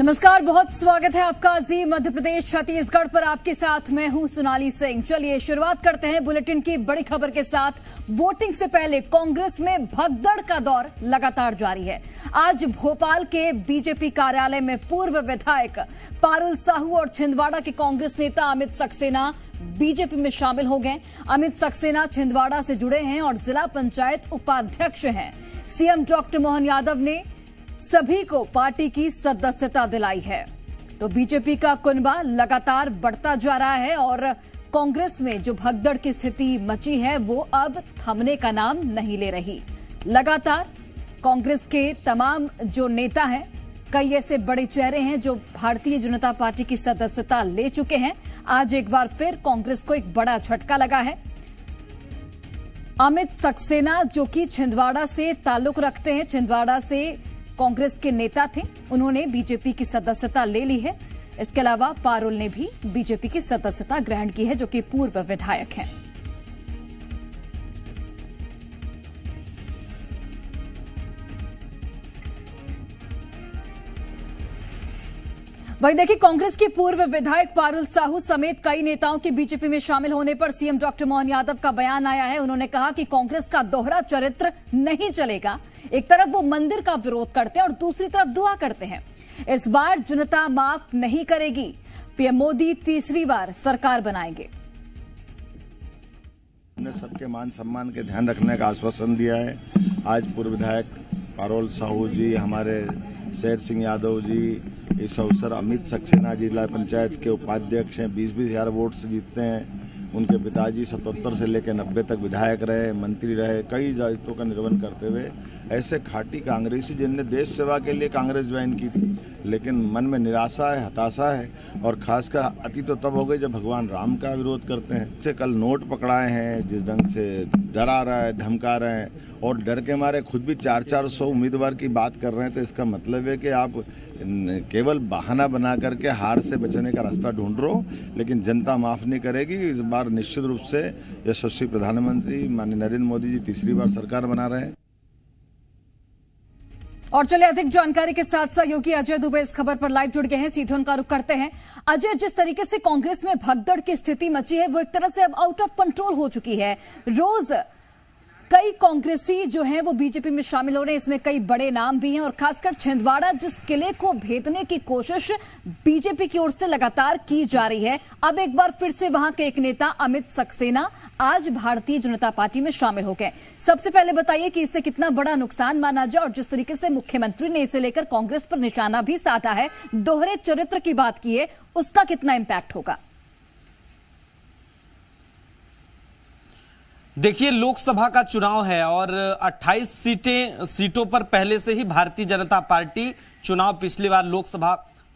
नमस्कार बहुत स्वागत है आपका जी मध्य प्रदेश छत्तीसगढ़ पर आपके साथ मैं हूं सोनाली सिंह चलिए शुरुआत करते हैं बुलेटिन की बड़ी खबर के साथ वोटिंग से पहले कांग्रेस में भगदड़ का दौर लगातार जारी है आज भोपाल के बीजेपी कार्यालय में पूर्व विधायक पारुल साहू और छिंदवाड़ा के कांग्रेस नेता अमित सक्सेना बीजेपी में शामिल हो गए अमित सक्सेना छिंदवाड़ा से जुड़े हैं और जिला पंचायत उपाध्यक्ष हैं सीएम डॉक्टर मोहन यादव ने सभी को पार्टी की सदस्यता दिलाई है तो बीजेपी का कुनबा लगातार बढ़ता जा रहा है और कांग्रेस में जो भगदड़ की स्थिति मची है वो अब थमने का नाम नहीं ले रही लगातार कांग्रेस के तमाम जो नेता हैं कई ऐसे बड़े चेहरे हैं जो भारतीय जनता पार्टी की सदस्यता ले चुके हैं आज एक बार फिर कांग्रेस को एक बड़ा झटका लगा है अमित सक्सेना जो कि छिंदवाड़ा से ताल्लुक रखते हैं छिंदवाड़ा से कांग्रेस के नेता थे उन्होंने बीजेपी की सदस्यता ले ली है इसके अलावा पारुल ने भी बीजेपी की सदस्यता ग्रहण की है जो कि पूर्व विधायक हैं वही देखिए कांग्रेस के पूर्व विधायक पारुल साहू समेत कई नेताओं के बीजेपी में शामिल होने पर सीएम डॉक्टर मोहन यादव का बयान आया है उन्होंने कहा कि कांग्रेस का दोहरा चरित्र नहीं चलेगा एक तरफ वो मंदिर का विरोध करते हैं और दूसरी तरफ दुआ करते हैं इस बार जनता माफ नहीं करेगी पीएम मोदी तीसरी बार सरकार बनाएंगे सबके मान सम्मान के ध्यान रखने का आश्वासन दिया है आज पूर्व विधायक पारोल साहू जी हमारे शेर सिंह यादव जी इस अवसर अमित सक्सेना जिला पंचायत के उपाध्यक्ष हैं बीस बीस हजार वोट से जीतते हैं उनके पिताजी सतहत्तर से लेकर नब्बे तक विधायक रहे मंत्री रहे कई दायित्वों का निर्वहन करते हुए ऐसे खाटी कांग्रेसी जिनने देश सेवा के लिए कांग्रेस ज्वाइन की थी लेकिन मन में निराशा है हताशा है और खासकर अति तो तब हो गई जब भगवान राम का विरोध करते हैं से कल नोट पकड़ाए हैं जिस ढंग से डरा रहा है धमका रहे हैं और डर के मारे खुद भी चार चार सौ उम्मीदवार की बात कर रहे हैं तो इसका मतलब है कि आप केवल बहाना बना करके हार से बचने का रास्ता ढूंढ रहे हो लेकिन जनता माफ़ नहीं करेगी इस बार बार निश्चित रूप से यशस्वी प्रधानमंत्री माननीय नरेंद्र मोदी जी तीसरी बार सरकार बना रहे हैं और चले अधिक जानकारी के साथ सहयोगी अजय दुबे इस खबर पर लाइव जुड़ गए हैं सीधे उनका रुख करते हैं अजय जिस तरीके से कांग्रेस में भगदड़ की स्थिति मची है वो एक तरह से अब आउट ऑफ कंट्रोल हो चुकी है रोज कई कांग्रेसी जो हैं वो बीजेपी में शामिल हो रहे हैं इसमें कई बड़े नाम भी हैं और खासकर छिंदवाड़ा जिस किले को भेदने की कोशिश बीजेपी की ओर से लगातार की जा रही है अब एक बार फिर से वहां के एक नेता अमित सक्सेना आज भारतीय जनता पार्टी में शामिल हो गए सबसे पहले बताइए कि इससे कितना बड़ा नुकसान माना जाए और जिस तरीके से मुख्यमंत्री ने इसे लेकर कांग्रेस पर निशाना भी साधा है दोहरे चरित्र की बात की है उसका कितना इम्पैक्ट होगा देखिए लोकसभा का चुनाव है और 28 सीटें सीटों पर पहले से ही भारतीय जनता पार्टी चुनाव पिछली बार लोकसभा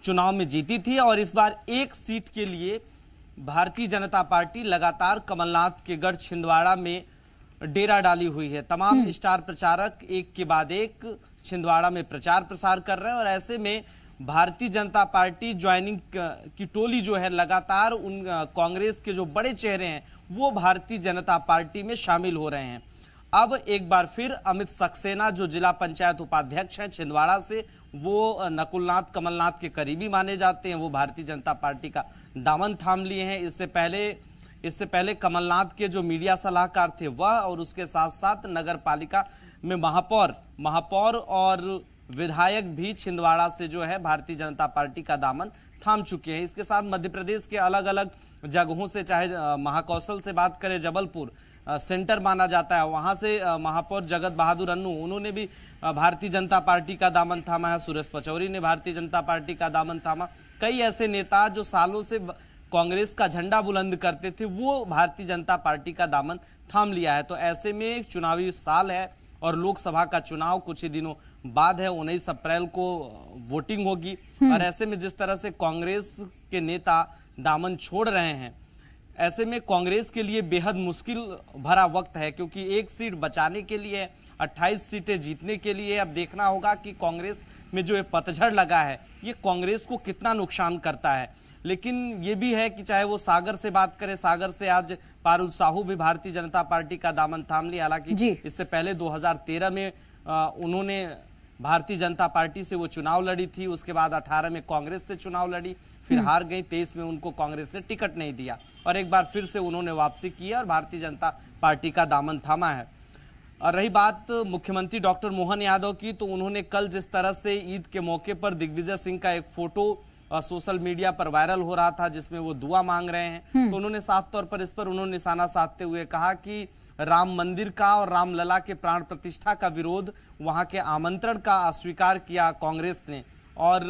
चुनाव में जीती थी और इस बार एक सीट के लिए भारतीय जनता पार्टी लगातार कमलनाथ के गढ़ छिंदवाड़ा में डेरा डाली हुई है तमाम हम्म। स्टार प्रचारक एक के बाद एक छिंदवाड़ा में प्रचार प्रसार कर रहे हैं और ऐसे में भारतीय जनता पार्टी ज्वाइनिंग की टोली जो है लगातार उन कांग्रेस के जो बड़े चेहरे हैं वो भारतीय जनता पार्टी में शामिल हो रहे हैं अब एक बार फिर अमित सक्सेना जो जिला पंचायत उपाध्यक्ष हैं छिंदवाड़ा से वो नकुलनाथ कमलनाथ के करीबी माने जाते हैं वो भारतीय जनता पार्टी का दामन थाम लिए हैं इससे पहले इससे पहले कमलनाथ के जो मीडिया सलाहकार थे वह और उसके साथ साथ नगर पालिका में महापौर महापौर और विधायक भी छिंदवाड़ा से जो है भारतीय जनता पार्टी का दामन थाम चुके हैं इसके साथ मध्य प्रदेश के अलग अलग जगहों से चाहे महाकौशल से बात करें जबलपुर सेंटर माना जाता है वहां से महापौर जगत बहादुर अन्नू उन्होंने भी भारतीय जनता पार्टी का दामन थामा है सूरज पचौरी ने भारतीय जनता पार्टी का दामन थामा कई ऐसे नेता जो सालों से कांग्रेस का झंडा बुलंद करते थे वो भारतीय जनता पार्टी का दामन थाम लिया है तो ऐसे में एक चुनावी साल है और लोकसभा का चुनाव कुछ ही दिनों बाद है उन्नीस अप्रैल को वोटिंग होगी हम्म। और ऐसे में जिस तरह से कांग्रेस के नेता दामन छोड़ रहे हैं ऐसे में कांग्रेस के लिए बेहद मुश्किल भरा वक्त है क्योंकि एक सीट बचाने के लिए 28 सीटें जीतने के लिए अब देखना होगा कि कांग्रेस में जो ये पतझड़ लगा है ये कांग्रेस को कितना नुकसान करता है लेकिन ये भी है कि चाहे वो सागर से बात करें सागर से आज पारुल साहू भी भारतीय जनता पार्टी का दामन थाम लिया हालांकि इससे पहले 2013 में उन्होंने भारतीय जनता पार्टी से वो चुनाव लड़ी थी उसके बाद 18 में कांग्रेस से चुनाव लड़ी फिर हम्म। हार गई तेईस में उनको कांग्रेस ने टिकट नहीं दिया और एक बार फिर से उन्होंने वापसी की और भारतीय जनता पार्टी का दामन थामा है और रही बात मुख्यमंत्री डॉक्टर मोहन यादव की तो उन्होंने कल जिस तरह से ईद के मौके पर दिग्विजय सिंह का एक फोटो सोशल मीडिया पर वायरल हो रहा था जिसमें वो दुआ मांग रहे हैं हम्म। तो उन्होंने साफ तौर पर इस पर उन्होंने निशाना साधते हुए कहा कि राम मंदिर का और रामलला के प्राण प्रतिष्ठा का विरोध वहां के आमंत्रण का अस्वीकार किया कांग्रेस ने और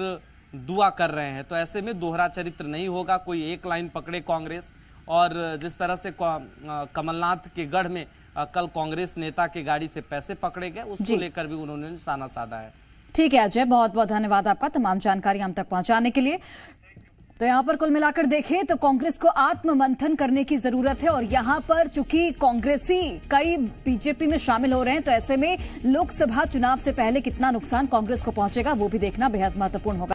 दुआ कर रहे हैं तो ऐसे में दोहरा चरित्र नहीं होगा कोई एक लाइन पकड़े कांग्रेस और जिस तरह से कमलनाथ के गढ़ में कल कांग्रेस नेता की गाड़ी से पैसे पकड़े गए उसको लेकर भी उन्होंने निशाना साधा है ठीक है अजय बहुत बहुत धन्यवाद आपका तमाम जानकारी हम तक पहुंचाने के लिए तो यहाँ पर कुल मिलाकर देखें तो कांग्रेस को आत्ममंथन करने की जरूरत है और यहाँ पर चूंकि कांग्रेसी कई बीजेपी में शामिल हो रहे हैं तो ऐसे में लोकसभा चुनाव से पहले कितना नुकसान कांग्रेस को पहुंचेगा वो भी देखना बेहद महत्वपूर्ण होगा